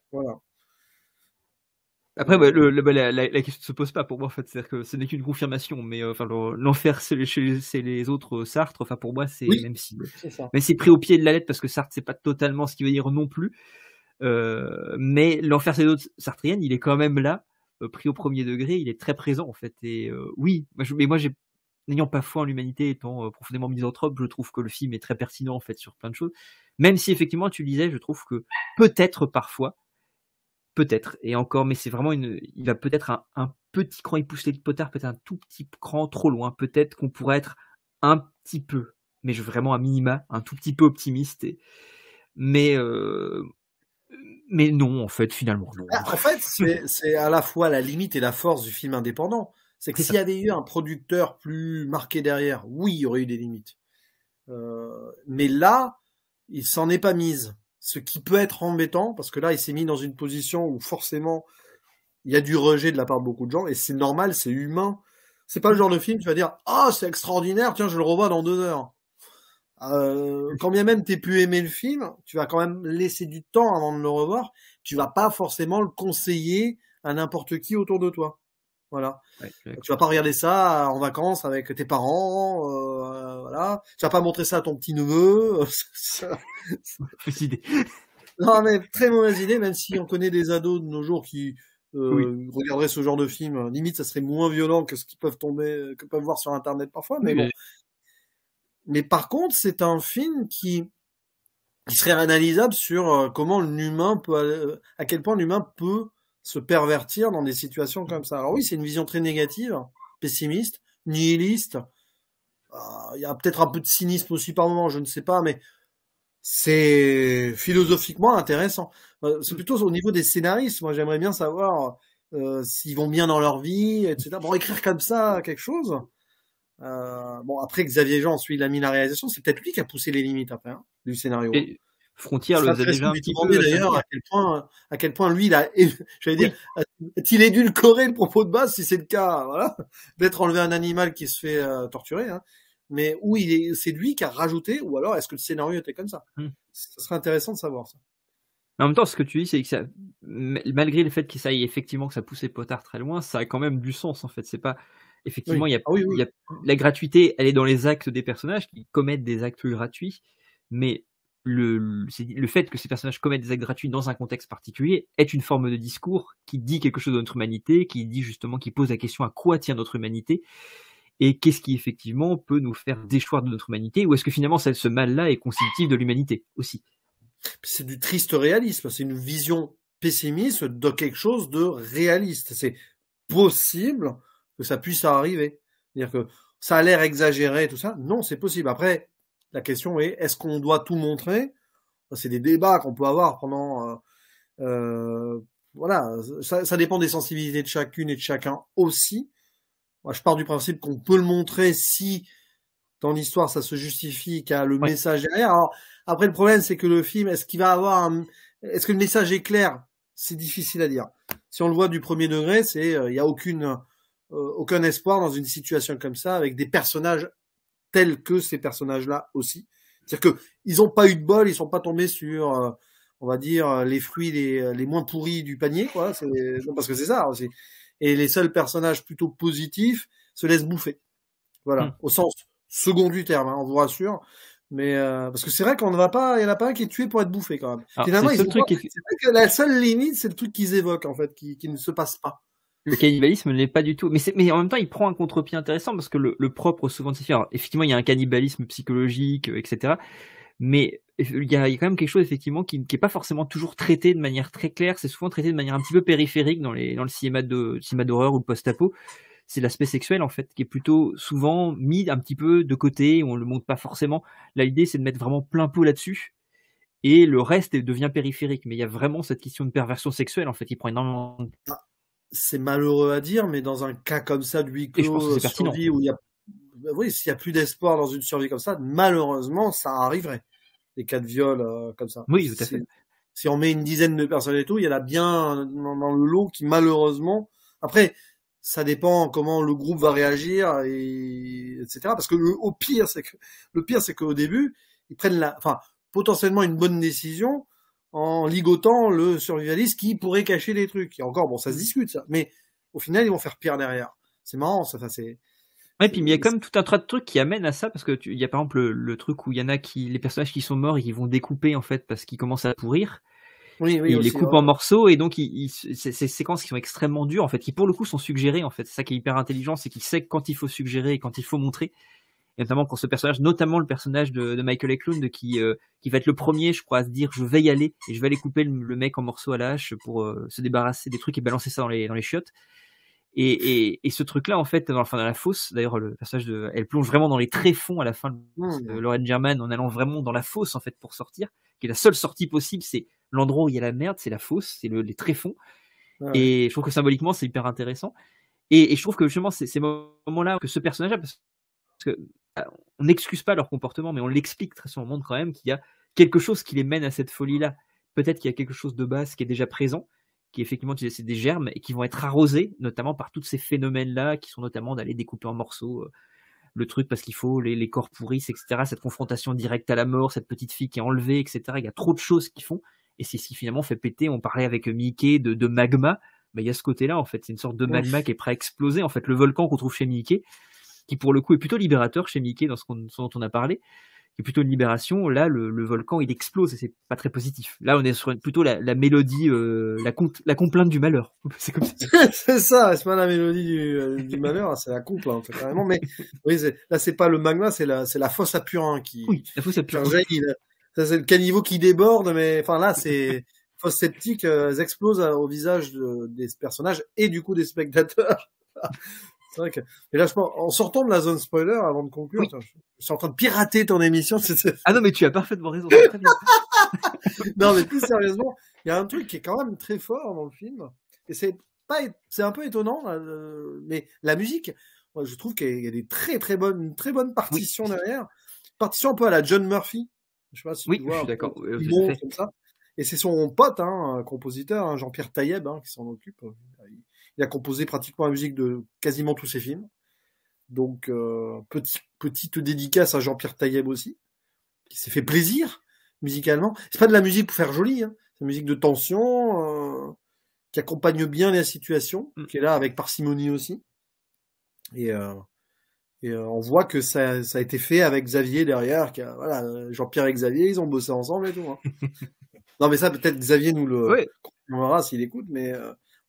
Après, bah, le, bah, la, question ne se pose pas pour moi, fait. C'est-à-dire que ce n'est qu'une confirmation, mais euh, l'enfer, c'est les, autres euh, Sartre. Enfin, pour moi, c'est même si. Mais c'est pris au pied de la lettre parce que Sartre, c'est pas totalement ce qu'il veut dire non plus. Euh, mais l'enfer, c'est les autres Sartriennes, il est quand même là, pris au premier degré. Il est très présent, en fait. Et oui, mais moi, n'ayant pas foi en l'humanité, étant profondément misanthrope, je trouve que le film est très pertinent en fait sur plein de choses. Même si effectivement, tu disais, je trouve que peut-être parfois, Peut-être, et encore, mais c'est vraiment une. Il va peut-être un, petit cran, il pousse les potards peut-être un tout petit cran trop loin. Peut-être qu'on pourrait être un petit peu, mais vraiment un minima, un tout petit peu optimiste. Mais euh, mais non, en fait, finalement, ah, en fait, c'est à la fois la limite et la force du film indépendant. C'est que s'il y avait eu un producteur plus marqué derrière, oui, il y aurait eu des limites. Euh, mais là, il s'en est pas mise ce qui peut être embêtant, parce que là, il s'est mis dans une position où forcément, il y a du rejet de la part de beaucoup de gens, et c'est normal, c'est humain. C'est pas le genre de film, tu vas dire, ah, oh, c'est extraordinaire, tiens, je le revois dans deux heures. Euh, quand bien même t'es pu aimer le film, tu vas quand même laisser du temps avant de le revoir. Tu vas pas forcément le conseiller à n'importe qui autour de toi. Voilà. tu vas pas regarder ça euh, en vacances avec tes parents, euh, voilà. Tu vas pas montrer ça à ton petit neveu. Euh, mauvaise idée. Non mais très mauvaise idée, même si on connaît des ados de nos jours qui euh, regarderaient ce genre de film. Euh, limite, ça serait moins violent que ce qu'ils peuvent tomber, que peuvent voir sur internet parfois. Mais bon. Mais par contre, c'est un film qui qui serait analysable sur comment l'humain peut, à quel point l'humain peut se pervertir dans des situations comme ça. Alors oui, c'est une vision très négative, pessimiste, nihiliste. Ah, il y a peut-être un peu de cynisme aussi par moment, je ne sais pas, mais c'est philosophiquement intéressant. Euh, c'est plutôt au niveau des scénaristes. Moi, j'aimerais bien savoir euh, s'ils vont bien dans leur vie, etc. Pour écrire comme ça quelque chose. Euh, bon, après Xavier Jean, celui de la mis la réalisation, c'est peut-être lui qui a poussé les limites après hein, du scénario. Frontière le zd déjà un D'ailleurs, euh, à quel point, à quel point lui, il a, j'allais dire, a-t-il édulcoré le propos de base, si c'est le cas, voilà, d'être enlevé un animal qui se fait euh, torturer, hein. mais où il est, c'est lui qui a rajouté, ou alors est-ce que le scénario était comme ça Ce hmm. Ça serait intéressant de savoir ça. en même temps, ce que tu dis, c'est que ça, malgré le fait que ça effectivement que ça poussait les très loin, ça a quand même du sens en fait. C'est pas effectivement, il y, a, ah oui, la gratuité, elle est dans les actes des personnages qui commettent des actes gratuits, mais le, fait que ces personnages commettent des actes gratuits dans un contexte particulier est une forme de discours qui dit quelque chose de notre humanité, qui dit justement, qui pose la question à quoi tient notre humanité et qu'est-ce qui effectivement peut nous faire déchoir de notre humanité ou est-ce que finalement ce mal-là est constitutif de l'humanité aussi C'est du triste réalisme, c'est une vision pessimiste de quelque chose de réaliste. C'est possible que ça puisse arriver. dire que ça a l'air exagéré, tout ça. Non, c'est possible. Après, la question est, est-ce qu'on doit tout montrer C'est des débats qu'on peut avoir pendant... Euh, euh, voilà, ça, dépend des sensibilités de chacune et de chacun aussi. Moi, je pars du principe qu'on peut le montrer si dans l'histoire ça se justifie, qu'il y a le message derrière. Alors, après, le problème, c'est que le film, est-ce qu'il va avoir Est-ce que le message est clair C'est difficile à dire. Si on le voit du premier degré, c'est euh, il n'y a aucune aucun espoir dans une situation comme ça avec des personnages tels que ces personnages-là aussi. C'est-à-dire que ils n'ont pas eu de bol, ils sont pas tombés sur, euh, on va dire, euh, les fruits euh, les, moins pourris du panier, quoi. parce que c'est ça hein, Et les seuls personnages plutôt positifs se laissent bouffer. Voilà, hmm. au sens second du terme, hein, on vous rassure. Mais parce que c'est vrai qu'on ne va pas, il n'y en a pas un qui est tué pour être bouffé quand même. Finalement, truc qui... vrai que la seule limite, c'est le truc qu'ils évoquent en fait, qui ne se passe pas. Le cannibalisme n'est pas du tout. Mais, en même temps, il prend un contre-pied intéressant parce que le, propre souvent de ces effectivement, il y a un cannibalisme psychologique, etc. Mais il y, a, quand même quelque chose, effectivement, qui n'est pas forcément toujours traité de manière très claire. C'est souvent traité de manière un petit peu périphérique dans, les, dans le cinéma d'horreur ou post-apo. C'est l'aspect sexuel, en fait, qui est plutôt souvent mis un petit peu de côté. On ne le montre pas forcément. l'idée, c'est de mettre vraiment plein pot là-dessus et le reste devient périphérique. Mais il y a vraiment cette question de perversion sexuelle, en fait, il prend énormément ah c'est malheureux à dire, mais dans un cas comme ça de huis clos, survie où il y a, bah oui, s'il n'y a plus d'espoir dans une survie comme ça, malheureusement, ça arriverait. Des cas de viol euh, comme ça. Oui, tout à fait. Si on met une dizaine de personnes et tout, il y en a bien dans, le lot qui malheureusement. Après, ça dépend comment le groupe va réagir et etc. Parce que au pire, c'est que le pire, c'est qu'au début, ils prennent la, enfin, potentiellement une bonne décision, en ligotant le survivaliste qui pourrait cacher des trucs. Et encore, bon, ça se mm. discute, ça. Mais au final, ils vont faire pire derrière. C'est marrant, ça. c'est. Ouais, puis il y a quand même tout un tas de trucs qui amènent à ça parce que il y a par exemple le, truc où il y en a qui les personnages qui sont morts, ils vont découper en fait parce qu'ils commencent à pourrir. Oui, ils les coupent en morceaux et donc c'est ces séquences qui sont extrêmement dures en fait, qui pour le coup sont suggérées en fait. C'est ça qui est hyper intelligent, c'est qu'il sait quand il faut suggérer et quand il faut montrer notamment pour ce personnage, notamment le personnage de, Michael Eklund qui euh, qui va être le premier, je crois, à se dire je vais y aller et je vais aller couper le, mec en morceaux à la pour euh, se débarrasser des trucs et balancer ça dans les dans les chiottes. Et, ce truc-là, en fait, dans la fin de la fosse, d'ailleurs, le personnage de, elle plonge vraiment dans les tréfonds à la fin mmh. de, Lauren German en allant vraiment dans la fosse en fait pour sortir, qui est la seule sortie possible, c'est l'endroit où il y a la merde, c'est la fosse, c'est le, les tréfonds. Et je trouve que symboliquement, c'est hyper intéressant. Et, je trouve que justement, ces, ces moments-là que ce personnage-là, parce que euh, on n'excuse pas leur comportement, mais on l'explique très souvent, on montre quand même qu'il y a quelque chose qui les mène à cette folie-là. Peut-être qu'il y a quelque chose de base qui est déjà présent, qui effectivement c'est des germes et qui vont être arrosés, notamment par tous ces phénomènes-là, qui sont notamment d'aller découper en morceaux euh, le truc parce qu'il faut, les, corps pourrissent, etc. Cette confrontation directe à la mort, cette petite fille qui est enlevée, etc. Il y a trop de choses qui font. Et c'est ce qui finalement fait péter. On parlait avec Mickey de, magma. Mais bah, il y a ce côté-là, en fait. C'est une sorte de magma qui est prêt à exploser. En fait, le volcan qu'on trouve chez Mickey, qui pour le coup est plutôt libérateur chez Mickey dans ce, dont on a parlé, qui est plutôt une libération. Là, le, volcan, il explose et c'est pas très positif. Là, on est sur plutôt la, la mélodie, euh, la, la complainte du malheur. C'est ça. c'est ça, pas la mélodie euh, du, malheur, c'est la complainte, fait, carrément. Mais oui, là, c'est pas le magma, c'est la, la fosse à purin qui. Oui, la fosse à euh, c'est le caniveau qui déborde, mais enfin là, c'est. Fosse sceptique, explose au visage des personnages et du coup des spectateurs. C'est vrai que. Et là, en sortant de la zone spoiler, avant de conclure, je suis en train de pirater ton émission. Ah non, mais tu as parfaitement raison. non, mais plus sérieusement, il y a un truc qui est quand même très fort dans le film. Et c'est pas, c'est un peu étonnant, euh, mais la musique, je trouve qu'il y a des très très bonnes, une très bonne partition derrière. Partition un peu à la John Murphy. Je sais pas si oui, tu vois, je suis d'accord. Et c'est son pote, hein, compositeur, hein, Jean-Pierre Taïeb, hein, qui s'en occupe. Il a composé pratiquement la musique de quasiment tous ses films. Donc, euh, petit, petite dédicace à Jean-Pierre Taïeb aussi, qui s'est fait plaisir musicalement. C'est pas de la musique pour faire joli, hein. c'est musique de tension, euh, qui accompagne bien la situation, mm. qui est là avec parcimonie aussi. Et, euh, on voit que ça, a été fait avec Xavier derrière. Qui voilà, Jean-Pierre et Xavier, ils ont bossé ensemble et tout. Hein. non, mais ça, peut-être Xavier nous le. On verra s'il écoute, mais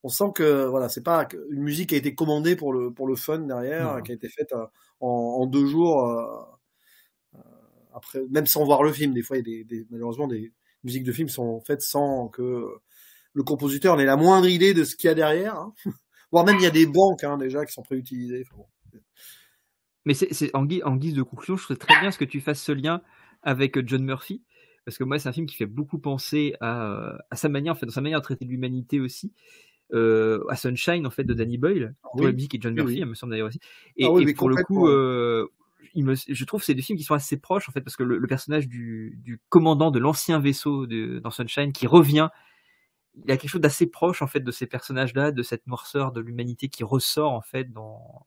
on sent que voilà, c'est pas une musique qui a été commandée pour le pour le fun derrière, qui a été faite euh, en, deux jours euh, euh, après, même sans voir le film. Des fois, il y a malheureusement des musiques de films sont faites sans que le compositeur n'ait la moindre idée de ce qu'il y a derrière. Hein. Voire même il y a des banques hein, déjà qui sont préutilisées. Mais c'est en, en guise de conclusion, je trouve très bien ce que tu fasses ce lien avec John Murphy parce que moi c'est un film qui fait beaucoup penser à, à, sa manière en fait dans sa manière de traiter l'humanité aussi euh, à Sunshine en fait de Danny Boyle, ah oui. Webby et John Murphy, il me semble d'ailleurs aussi. Et, ah pour le coup, euh, il me, je trouve que c'est des films qui sont assez proches en fait parce que le, personnage du, du, commandant de l'ancien vaisseau de, dans Sunshine qui revient, il y a quelque chose d'assez proche en fait de ces personnages-là, de cette noirceur de l'humanité qui ressort en fait dans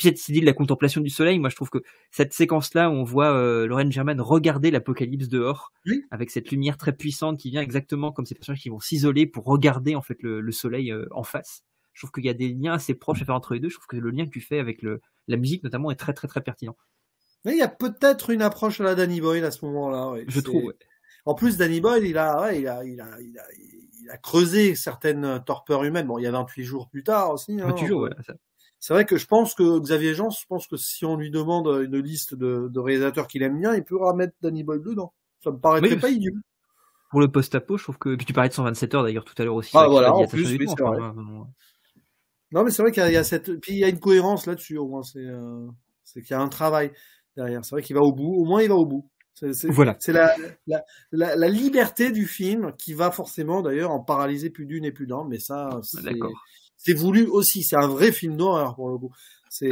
puis cette de la contemplation du soleil, moi je trouve que cette séquence-là où on voit euh, Lorraine German regarder l'apocalypse dehors, avec cette lumière très puissante qui vient exactement comme ces personnages qui vont s'isoler pour regarder en fait le, soleil euh, en face. Je trouve qu'il y a des liens assez proches à faire entre les deux. Je trouve que le lien que tu fais avec le, la musique notamment est très très très pertinent. Mais il y a peut-être une approche à la Danny Boyle à ce moment-là. Je trouve. En plus, Danny Boyle, il a, il a, il a, il a, creusé certaines torpeurs humaines. Bon, il y a 28 jours plus tard aussi. Hein, 28 ouais. Ça c'est vrai que je pense que Xavier Jean, je pense que si on lui demande une liste de, réalisateurs qu'il aime bien, il pourra mettre Danny Boyle dedans. Ça me paraîtrait pas idiot. Pour le post-apo, je trouve que. puis tu parlais de 127 heures d'ailleurs tout à l'heure aussi. Ah voilà, en plus, c'est Non, mais c'est vrai qu'il y a cette. Puis il y a une cohérence là-dessus, au moins. Euh, c'est qu'il y a un travail derrière. C'est vrai qu'il va au bout. Au moins, il va au bout. C'est voilà. la, la, la, liberté du film qui va forcément, d'ailleurs, en paralyser plus d'une et plus d'un. Mais ça, c'est c'est voulu aussi. C'est un vrai film d'horreur pour le coup.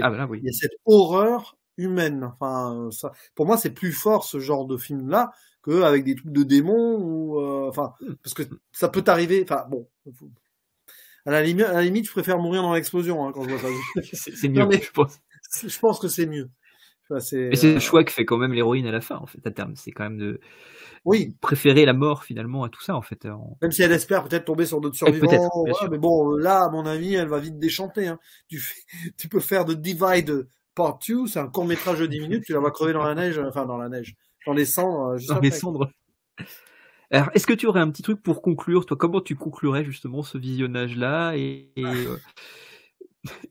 Ah, bah il y a cette horreur humaine. Enfin, euh, ça, pour moi, c'est plus fort ce genre de film-là que avec des trucs de démons euh, enfin, hmm. parce que ça peut arriver Enfin, bon. À la, limite, je préfère mourir dans l'explosion hein, quand je vois ça. c'est mieux, je pense. Je pense que c'est mieux c'est le euh, choix que fait quand même l'héroïne à la fin, en fait, à terme. C'est quand même de oui. préférer la mort finalement à tout ça, en fait. Euh, même si elle espère peut-être tomber sur d'autres survivants. mais bon, là, à mon avis, elle va vite déchanter. Hein. Tu, tu peux faire de Divide Part 2, c'est un court métrage de 10 minutes, tu la vas crever dans la neige, enfin dans la neige, dans les cendres. Euh, dans les cendres. Alors, est-ce que tu aurais un petit truc pour conclure, toi Comment tu conclurais justement ce visionnage-là et...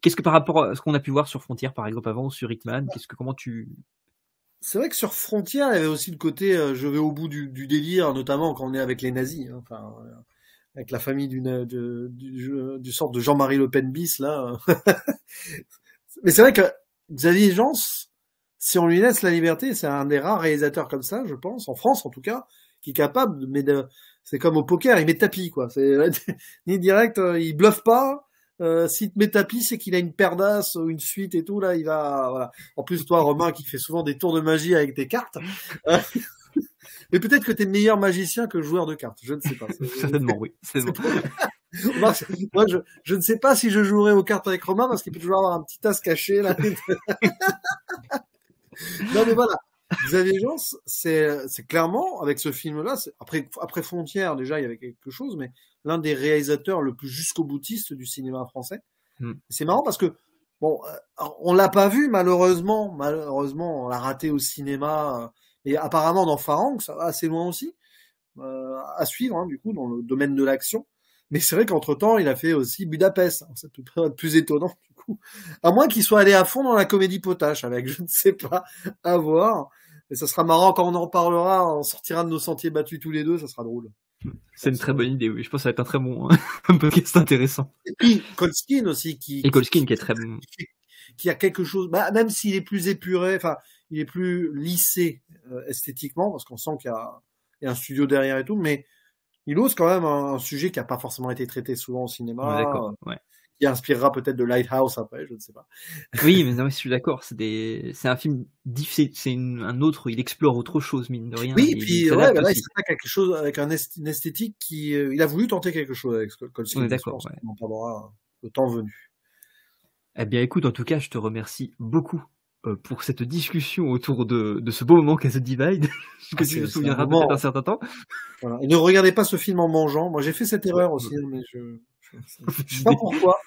qu'est-ce que par rapport à ce qu'on a pu voir sur Frontières par exemple, avant, ou sur Hitman, qu'est-ce que, comment tu. C'est vrai que sur Frontière, il y avait aussi le côté euh, je vais au bout du, délire, notamment quand on est avec les nazis, hein, enfin, euh, avec la famille d'une, euh, du, sort de Jean-Marie Le Pen bis, là. Mais c'est vrai que Xavier Jans, si on lui laisse la liberté, c'est un des rares réalisateurs comme ça, je pense, en France en tout cas, qui est capable, mais de, c'est comme au poker, il met tapis, quoi. ni direct, il bluffe pas, euh, si te met tapis, c'est qu'il a une perdasse ou euh, une suite et tout, là, il va, voilà. En plus, toi, Romain, qui fait souvent des tours de magie avec des cartes. Euh, mais peut-être que t'es meilleur magicien que joueur de cartes. Je ne sais pas. Certainement, oui. Moi, je, ne sais pas si je jouerai aux cartes avec Romain parce qu'il peut toujours avoir un petit tas caché là. non mais voilà, Xavier c'est, clairement, avec ce film-là, après, après Frontières, déjà, il y avait quelque chose, mais l'un des réalisateurs le plus jusqu'au boutiste du cinéma français. Hmm. C'est marrant parce que, bon, euh, on l'a pas vu, malheureusement. Malheureusement, on l'a raté au cinéma. Euh, et apparemment, dans Farang, ça va assez loin aussi. Euh, à suivre, hein, du coup, dans le domaine de l'action. Mais c'est vrai qu'entre-temps, il a fait aussi Budapest. Ça peut pas être plus étonnant, du coup. À moins qu'il soit allé à fond dans la comédie potache avec, je ne sais pas, à voir. Mais ça sera marrant quand on en parlera, on sortira de nos sentiers battus tous les deux, ça sera drôle. C'est une très bonne idée, oui. Je pense que ça va être un très bon podcast intéressant. Et puis, Colskin aussi, qui. Et qui est très bon. Qui a quelque chose, bah, même s'il est plus épuré, enfin, il est plus lissé euh, esthétiquement, parce qu'on sent qu'il y a, y a un studio derrière et tout, mais il ose quand même un, sujet qui n'a pas forcément été traité souvent au cinéma. Qui inspirera peut-être de Lighthouse après, je ne sais pas. oui, mais je suis d'accord. C'est un film difficile, c'est un autre, il explore autre chose, mine de rien. Oui, et puis il ouais, quelque chose avec un une esthétique qui. Euh, il a voulu tenter quelque chose avec Colson. D'accord, on en parlera hein, le temps venu. Eh bien, écoute, en tout cas, je te remercie beaucoup euh, pour cette discussion autour de, ce beau moment qu'est The Divide, que ah, tu te souviendras peut un certain temps. ne regardez pas ce film en mangeant. Moi, j'ai fait cette erreur aussi, mais je ne sais pas pourquoi.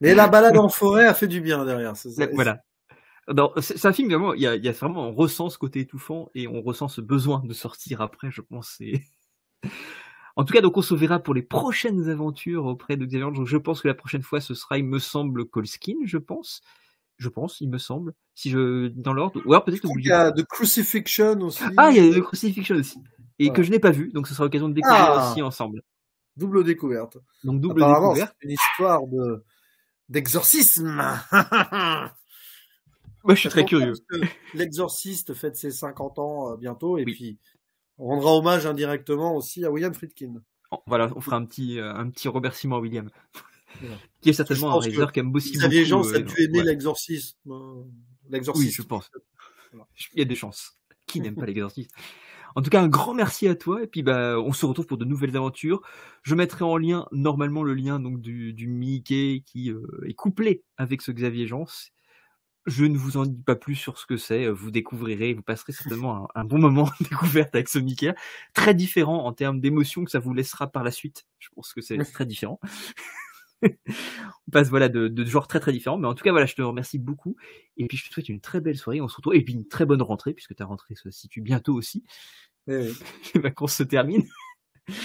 Mais la balade en forêt a fait du bien derrière. Voilà. C'est un film, vraiment, il y, vraiment, on ressent ce côté étouffant et on ressent ce besoin de sortir après, je pense. En tout cas, donc on se verra pour les prochaines aventures auprès de Xavier. Donc je pense que la prochaine fois, ce sera, il me semble, Colskin, je pense je pense, il me semble, si je dans l'ordre. Ou alors peut-être Il y a The Crucifixion aussi. Ah, il y a The Crucifixion aussi. Et que je n'ai pas vu, donc ce sera l'occasion de découvrir ah aussi ensemble. Double découverte. Donc double découverte. une histoire de d'exorcisme. Moi, je suis très curieux. L'exorciste fête ses 50 ans euh, bientôt et puis on rendra hommage indirectement aussi à William Friedkin. Oh, voilà, on fera un petit, euh, un petit remerciement à William qui est certainement un réalisateur qui aime aussi beaucoup. Les gens, ça a euh, dû aimer l'exorcisme. Hein, oui, je pense. Il y a des chances. Qui n'aime pas l'exorcisme En tout cas, un grand merci à toi. Et puis, bah, on se retrouve pour de nouvelles aventures. Je mettrai en lien, normalement, le lien donc du, du Mickey qui euh, est couplé avec ce Xavier Jans. Je ne vous en dis pas plus sur ce que c'est. Euh, vous découvrirez, vous passerez certainement un, un bon moment de découverte avec ce Mickey. Très différent en termes d'émotion que ça vous laissera par la suite. Je pense que c'est très différent on passe voilà de, de, genres très très différents. Mais en tout cas, voilà, je te remercie beaucoup. Et puis je te souhaite une très belle soirée. On se retrouve. Et puis une très bonne rentrée, puisque ta rentrée se situe bientôt aussi. et Les course se termine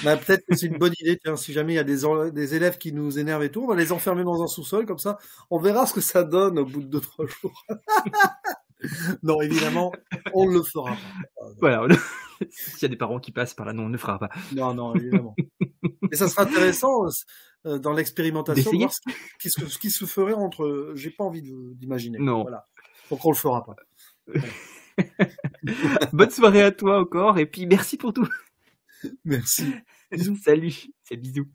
bah, peut-être que c'est une bonne idée, si jamais il y a des, des, élèves qui nous énervent et tout, on va les enfermer dans un sous-sol, comme ça, on verra ce que ça donne au bout de 2-3 jours. non, évidemment, on le fera pas. Voilà, s'il y a des parents qui passent par là, non, on ne le fera pas. Non, non, évidemment. et ça sera intéressant, euh, dans l'expérimentation, quest ce qui, se, ce qui, se, ferait entre. Euh, j'ai pas envie d'imaginer. Non. Voilà. Donc on le fera pas. Bonne soirée à toi encore et puis merci pour tout. Merci. Salut, c'est bisous.